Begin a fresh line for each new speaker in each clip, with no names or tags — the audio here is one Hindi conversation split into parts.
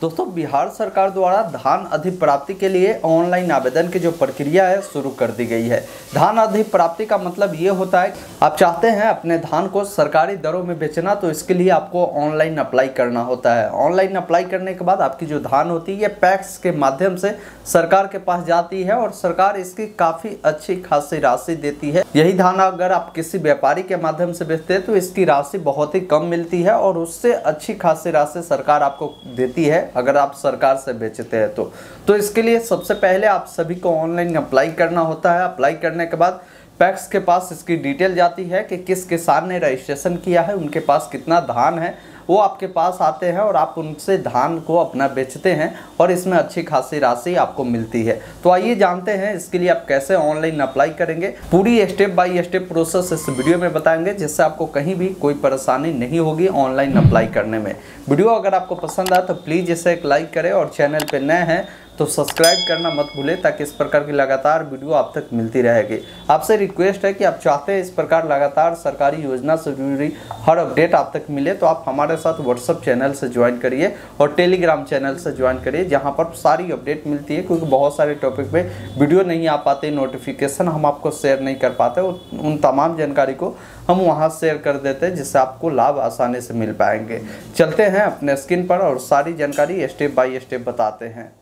दोस्तों बिहार सरकार द्वारा धान अधिप्राप्ति के लिए ऑनलाइन आवेदन की जो प्रक्रिया है शुरू कर दी गई है धान अधिप्राप्ति का मतलब ये होता है आप चाहते हैं अपने धान को सरकारी दरों में बेचना तो इसके लिए आपको ऑनलाइन अप्लाई करना होता है ऑनलाइन अप्लाई करने के बाद आपकी जो धान होती है ये पैक्स के माध्यम से सरकार के पास जाती है और सरकार इसकी काफ़ी अच्छी खासी राशि देती है यही धान अगर आप किसी व्यापारी के माध्यम से बेचते हैं तो इसकी राशि बहुत ही कम मिलती है और उससे अच्छी खासी राशि सरकार आपको देती है अगर आप सरकार से बेचते हैं तो तो इसके लिए सबसे पहले आप सभी को ऑनलाइन अप्लाई करना होता है अप्लाई करने के बाद पैक्स के पास इसकी डिटेल जाती है कि किस किसान ने रजिस्ट्रेशन किया है उनके पास कितना धान है वो आपके पास आते हैं और आप उनसे धान को अपना बेचते हैं और इसमें अच्छी खासी राशि आपको मिलती है तो आइए जानते हैं इसके लिए आप कैसे ऑनलाइन अप्लाई करेंगे पूरी स्टेप बाई स्टेप प्रोसेस इस वीडियो में बताएंगे जिससे आपको कहीं भी कोई परेशानी नहीं होगी ऑनलाइन अप्लाई करने में वीडियो अगर आपको पसंद आए तो प्लीज़ इसे एक लाइक करें और चैनल पर नए हैं तो सब्सक्राइब करना मत भूलें ताकि इस प्रकार की लगातार वीडियो आप तक मिलती रहेगी आपसे रिक्वेस्ट है कि आप चाहते हैं इस प्रकार लगातार सरकारी योजना से जुड़ी हर अपडेट आप तक मिले तो आप हमारे साथ व्हाट्सअप चैनल से ज्वाइन करिए और टेलीग्राम चैनल से ज्वाइन करिए जहाँ पर सारी अपडेट मिलती है क्योंकि बहुत सारे टॉपिक पर वीडियो नहीं आ पाते नोटिफिकेशन हम आपको शेयर नहीं कर पाते उन तमाम जानकारी को हम वहाँ शेयर कर देते हैं जिससे आपको लाभ आसानी से मिल पाएंगे चलते हैं अपने स्क्रीन पर और सारी जानकारी स्टेप बाय स्टेप बताते हैं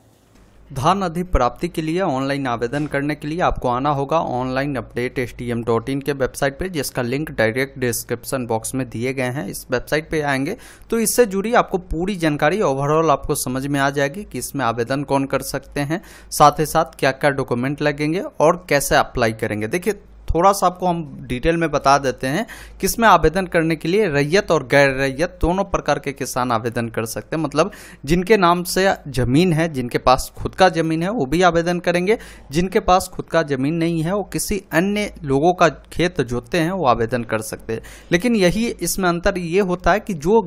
धान प्राप्ति के लिए ऑनलाइन आवेदन करने के लिए आपको आना होगा online update S T M dot in के वेबसाइट पे जिसका लिंक डायरेक्ट डिस्क्रिप्शन बॉक्स में दिए गए हैं इस वेबसाइट पे आएंगे तो इससे जुड़ी आपको पूरी जानकारी ओवरऑल आपको समझ में आ जाएगी कि इसमें आवेदन कौन कर सकते हैं साथ ही साथ क्या क्या डॉक्यूमेंट लगेंगे और कैसे अप्लाई करेंगे देखिए थोड़ा सा आपको हम डिटेल में बता देते हैं किसमें आवेदन करने के लिए रैयत और गैर रैयत दोनों प्रकार के किसान आवेदन कर सकते हैं मतलब जिनके नाम से ज़मीन है जिनके पास खुद का ज़मीन है वो भी आवेदन करेंगे जिनके पास खुद का ज़मीन नहीं है वो किसी अन्य लोगों का खेत जोतते हैं वो आवेदन कर सकते हैं लेकिन यही इसमें अंतर ये होता है कि जो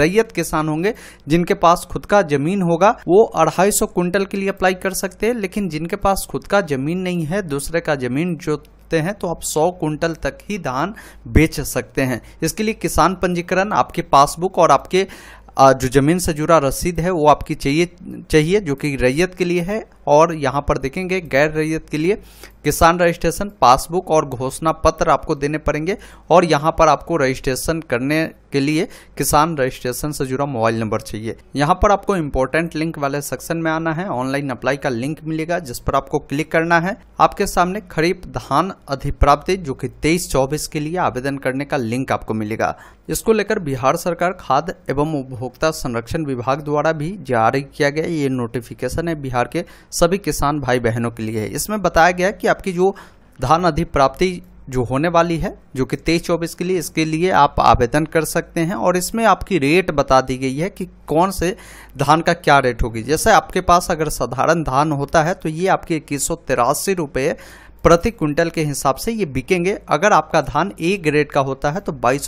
रैयत किसान होंगे जिनके पास खुद का जमीन होगा वो अढ़ाई सौ कुंटल के लिए अप्लाई कर सकते हैं लेकिन जिनके पास खुद का जमीन नहीं है दूसरे का जमीन जो सकते हैं तो आप सौ कुंटल तक ही धान बेच सकते हैं इसके लिए किसान पंजीकरण आपके पासबुक और आपके जो ज़मीन से जुड़ा रसीद है वो आपकी चाहिए चाहिए जो कि रैयत के लिए है और यहाँ पर देखेंगे गैर रैयत के लिए किसान रजिस्ट्रेशन पासबुक और घोषणा पत्र आपको देने पड़ेंगे और यहाँ पर आपको रजिस्ट्रेशन करने के लिए किसान रजिस्ट्रेशन से जुड़ा मोबाइल नंबर चाहिए यहाँ पर आपको इम्पोर्टेंट लिंक वाले सेक्शन में आना है ऑनलाइन अप्लाई का लिंक मिलेगा जिस पर आपको क्लिक करना है आपके सामने खरीफ धान अधिप्राप्ति जो कि तेईस चौबीस के लिए आवेदन करने का लिंक आपको मिलेगा इसको लेकर बिहार सरकार खाद एवं उपभोक्ता संरक्षण विभाग द्वारा भी जारी किया गया ये नोटिफिकेशन है बिहार के सभी किसान भाई बहनों के लिए है इसमें बताया गया कि आपकी जो धान अधिप्राप्ति जो होने वाली है जो कि तेईस चौबीस के लिए इसके लिए आप आवेदन कर सकते हैं और इसमें आपकी रेट बता दी गई है कि कौन से धान का क्या रेट होगी जैसे आपके पास अगर साधारण धान होता है तो ये आपके इक्कीस सौ तिरासी रुपये प्रति क्विंटल के हिसाब से ये बिकेंगे अगर आपका धान ए ग्रेड का होता है तो बाईस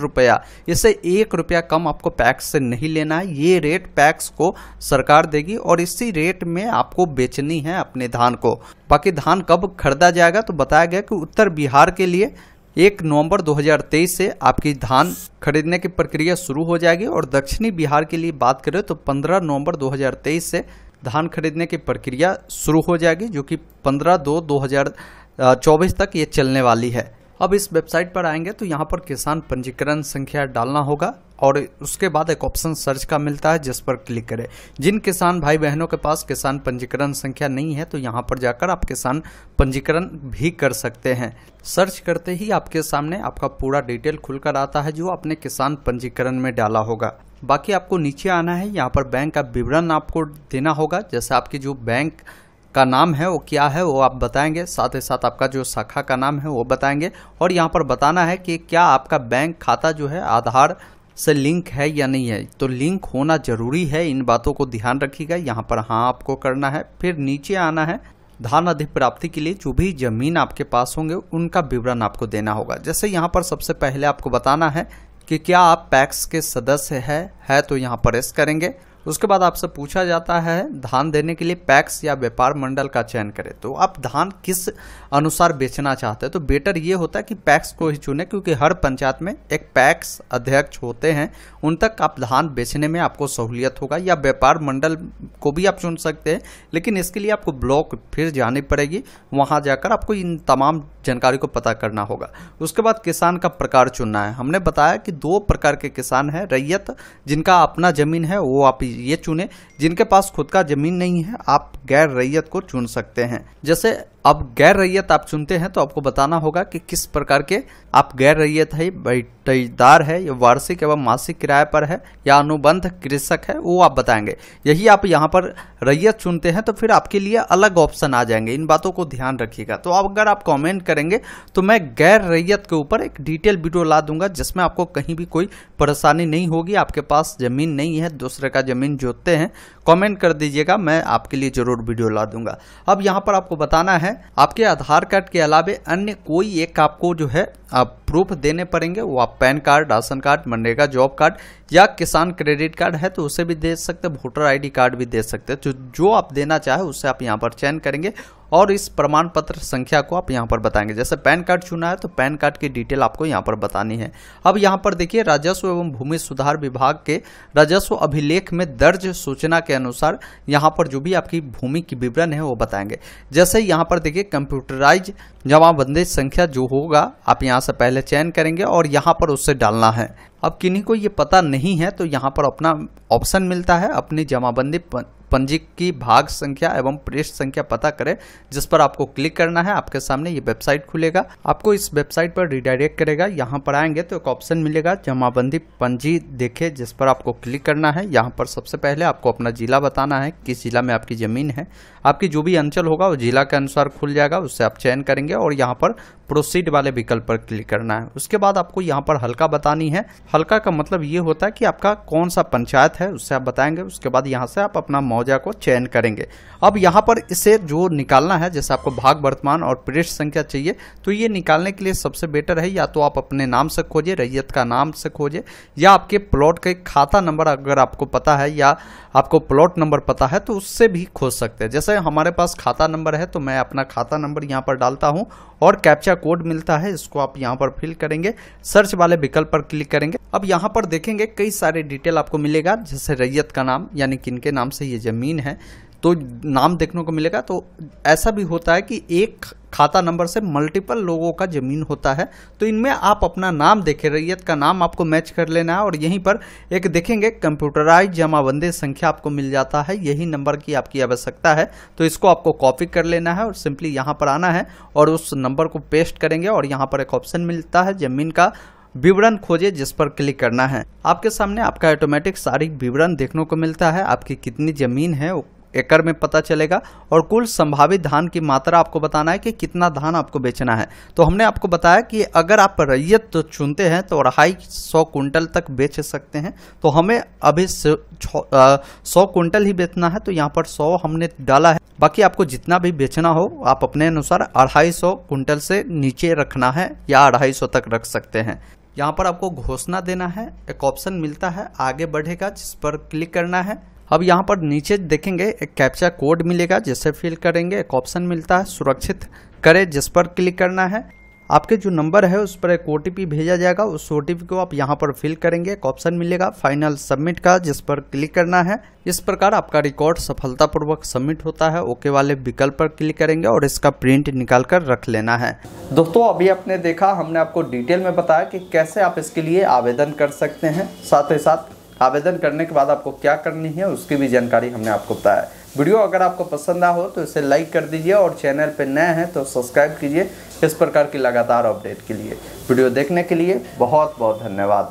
रुपया इससे एक रुपया कम आपको पैक्स से नहीं लेना है ये रेट पैक्स को सरकार देगी और इसी रेट में आपको बेचनी है अपने धान को बाकी धान कब खरीदा जाएगा तो बताया गया कि उत्तर बिहार के लिए एक नवंबर 2023 से आपकी धान खरीदने की प्रक्रिया शुरू हो जाएगी और दक्षिणी बिहार के लिए बात करें तो 15 नवंबर 2023 से धान खरीदने की प्रक्रिया शुरू हो जाएगी जो कि 15 दो 2024 तक ये चलने वाली है अब इस वेबसाइट पर आएंगे तो यहाँ पर किसान पंजीकरण संख्या डालना होगा और उसके बाद एक ऑप्शन सर्च का मिलता है जिस पर क्लिक करें जिन किसान भाई बहनों के पास किसान पंजीकरण संख्या नहीं है तो यहाँ पर जाकर आप किसान पंजीकरण भी कर सकते हैं सर्च करते ही आपके सामने आपका पूरा डिटेल खुलकर आता है जो आपने किसान पंजीकरण में डाला होगा बाकी आपको नीचे आना है यहाँ पर बैंक का विवरण आपको देना होगा जैसे आपके जो बैंक का नाम है वो क्या है वो आप बताएंगे साथ ही साथ आपका जो शाखा का नाम है वो बताएंगे और यहाँ पर बताना है कि क्या आपका बैंक खाता जो है आधार से लिंक है या नहीं है तो लिंक होना ज़रूरी है इन बातों को ध्यान रखिएगा यहाँ पर हाँ आपको करना है फिर नीचे आना है धान अधिप्राप्ति के लिए जो भी जमीन आपके पास होंगे उनका विवरण आपको देना होगा जैसे यहाँ पर सबसे पहले आपको बताना है कि क्या आप पैक्स के सदस्य हैं है तो यहाँ प्रेस करेंगे उसके बाद आपसे पूछा जाता है धान देने के लिए पैक्स या व्यापार मंडल का चयन करें तो आप धान किस अनुसार बेचना चाहते हैं तो बेटर ये होता है कि पैक्स को ही चुने क्योंकि हर पंचायत में एक पैक्स अध्यक्ष होते हैं उन तक आप धान बेचने में आपको सहूलियत होगा या व्यापार मंडल को भी आप चुन सकते हैं लेकिन इसके लिए आपको ब्लॉक फिर जानी पड़ेगी वहाँ जाकर आपको इन तमाम जानकारी को पता करना होगा उसके बाद किसान का प्रकार चुनना है हमने बताया कि दो प्रकार के किसान हैं रैयत जिनका अपना ज़मीन है वो आप ये चुने जिनके पास खुद का जमीन नहीं है आप गैर रैयत को चुन सकते हैं जैसे अब गैर रैयत आप चुनते हैं तो आपको बताना होगा कि किस प्रकार के आप गैर रैयत है बैठदार है या वार्षिक एवं मासिक किराए पर है या अनुबंध कृषक है वो आप बताएंगे यही आप यहाँ पर रैयत चुनते हैं तो फिर आपके लिए अलग ऑप्शन आ जाएंगे इन बातों को ध्यान रखिएगा तो अब अगर आप कॉमेंट करेंगे तो मैं गैर रैयत के ऊपर एक डिटेल वीडियो ला दूंगा जिसमें आपको कहीं भी कोई परेशानी नहीं होगी आपके पास ज़मीन नहीं है दूसरे का ज़मीन जोतते हैं कॉमेंट कर दीजिएगा मैं आपके लिए ज़रूर वीडियो ला दूंगा अब यहाँ पर आपको बताना है है आपके आधार कार्ड के अलावे अन्य कोई एक आपको जो है आप प्रूफ देने पड़ेंगे वो आप PAN card ration card MNREGA job card या किसान क्रेडिट कार्ड है तो उसे भी दे सकते वोटर आईडी कार्ड भी दे सकते हैं जो तो जो आप देना चाहे उसे आप यहाँ पर चयन करेंगे और इस प्रमाण पत्र संख्या को आप यहाँ पर बताएंगे जैसे पैन कार्ड चुना है तो पैन कार्ड की डिटेल आपको यहाँ पर बतानी है अब यहाँ पर देखिए राजस्व एवं भूमि सुधार विभाग के राजस्व अभिलेख में दर्ज सूचना के अनुसार यहाँ पर जो भी आपकी भूमि की विवरण है वो बताएंगे जैसे यहाँ पर देखिए कंप्यूटराइज जमाबंदी संख्या जो होगा आप यहाँ से पहले चयन करेंगे और यहाँ पर उससे डालना है अब किन्हीं को ये पता नहीं है तो यहाँ पर अपना ऑप्शन मिलता है अपनी जमाबंदी पंजी की भाग संख्या एवं पृष्ठ संख्या पता करें जिस पर आपको क्लिक करना है आपके सामने ये वेबसाइट खुलेगा आपको इस वेबसाइट पर रिडायरेक्ट करेगा यहाँ पर आएंगे तो एक ऑप्शन मिलेगा जमाबंदी पंजी देखे जिस पर आपको क्लिक करना है यहाँ पर सबसे पहले आपको अपना जिला बताना है किस जिला में आपकी ज़मीन है आपकी जो भी अंचल होगा वो जिला के अनुसार खुल जाएगा उससे आप चयन करेंगे और यहाँ पर प्रोसीड वाले विकल्प पर क्लिक करना है उसके बाद आपको यहाँ पर हल्का बतानी है हल्का का मतलब ये होता है कि आपका कौन सा पंचायत है उससे आप बताएंगे उसके बाद यहाँ से आप अपना मौजा को चयन करेंगे अब यहाँ पर इसे जो निकालना है जैसे आपको भाग वर्तमान और पृष्ठ संख्या चाहिए तो ये निकालने के लिए सबसे बेटर है या तो आप अपने नाम से खोजे रैयत का नाम से खोजे या आपके प्लॉट के खाता नंबर अगर आपको पता है या आपको प्लॉट नंबर पता है तो उससे भी खोज सकते हैं जैसे हमारे पास खाता नंबर है तो मैं अपना खाता नंबर यहाँ पर डालता हूँ और कैप्चा कोड मिलता है इसको आप यहाँ पर फिल करेंगे सर्च वाले विकल्प पर क्लिक करेंगे अब यहाँ पर देखेंगे कई सारे डिटेल आपको मिलेगा जैसे रैयत का नाम यानी किन के नाम से ये ज़मीन है तो नाम देखने को मिलेगा तो ऐसा भी होता है कि एक खाता नंबर से मल्टीपल लोगों का ज़मीन होता है तो इनमें आप अपना नाम देखें रैयत का नाम आपको मैच कर लेना है और यहीं पर एक देखेंगे कंप्यूटराइज जमाबंदी संख्या आपको मिल जाता है यही नंबर की आपकी आवश्यकता है तो इसको आपको कॉपी कर लेना है और सिंपली यहाँ पर आना है और उस नंबर को पेस्ट करेंगे और यहाँ पर एक ऑप्शन मिलता है ज़मीन का विवरण खोजे जिस पर क्लिक करना है आपके सामने आपका ऑटोमेटिक सारी विवरण देखने को मिलता है आपकी कितनी ज़मीन है एकड़ में पता चलेगा और कुल संभावित धान की मात्रा आपको बताना है कि कितना धान आपको बेचना है तो हमने आपको बताया कि अगर आप रैयत तो चुनते हैं तो अढ़ाई सौ कुंटल तक बेच सकते हैं तो हमें अभी सौ कुंटल ही बेचना है तो यहाँ पर सौ हमने डाला है बाकी आपको जितना भी बेचना हो आप अपने अनुसार अढ़ाई सौ कुंटल से नीचे रखना है या अढ़ाई सौ तक रख सकते हैं यहाँ पर आपको घोषणा देना है एक ऑप्शन मिलता है आगे बढ़ेगा जिस पर क्लिक करना है अब यहाँ पर नीचे देखेंगे एक कैप्चा कोड मिलेगा जिसे फिल करेंगे एक ऑप्शन मिलता है सुरक्षित करें जिस पर क्लिक करना है आपके जो नंबर है उस पर एक ओ भेजा जाएगा उस ओ को आप यहाँ पर फिल करेंगे एक ऑप्शन मिलेगा फाइनल सबमिट का जिस पर क्लिक करना है इस प्रकार आपका रिकॉर्ड सफलतापूर्वक सबमिट होता है ओके वाले विकल्प पर क्लिक करेंगे और इसका प्रिंट निकाल कर रख लेना है दोस्तों अभी आपने देखा हमने आपको डिटेल में बताया कि कैसे आप इसके लिए आवेदन कर सकते हैं साथ ही साथ आवेदन करने के बाद आपको क्या करनी है उसकी भी जानकारी हमने आपको बताया वीडियो अगर आपको पसंद आ हो तो इसे लाइक कर दीजिए और चैनल पर नए हैं तो सब्सक्राइब कीजिए इस प्रकार की लगातार अपडेट के लिए वीडियो देखने के लिए बहुत बहुत धन्यवाद